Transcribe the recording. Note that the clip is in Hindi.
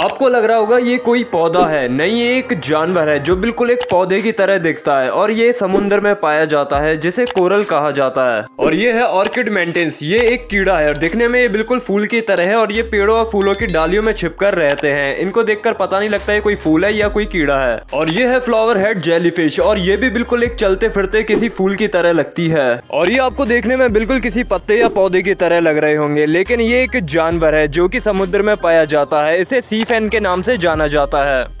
आपको लग रहा होगा ये कोई पौधा है नहीं ये एक जानवर है जो बिल्कुल एक पौधे की तरह दिखता है और ये समुन्द्र में पाया जाता है जिसे कोरल कहा जाता है और ये है ऑर्किड मेंटेन्स ये एक कीड़ा है और दिखने में ये बिल्कुल फूल की तरह है और ये पेड़ों और फूलों की डालियों में छिपकर रहते हैं इनको देखकर पता नहीं लगता है कोई फूल है या कोई कीड़ा है और ये है फ्लावर हेड जेलीफिश और ये भी बिल्कुल एक चलते फिरते किसी फूल की तरह लगती है और ये आपको देखने में बिल्कुल किसी पत्ते या पौधे की तरह लग रहे होंगे लेकिन ये एक जानवर है जो की समुद्र में पाया जाता है इसे सी फैन के नाम से जाना जाता है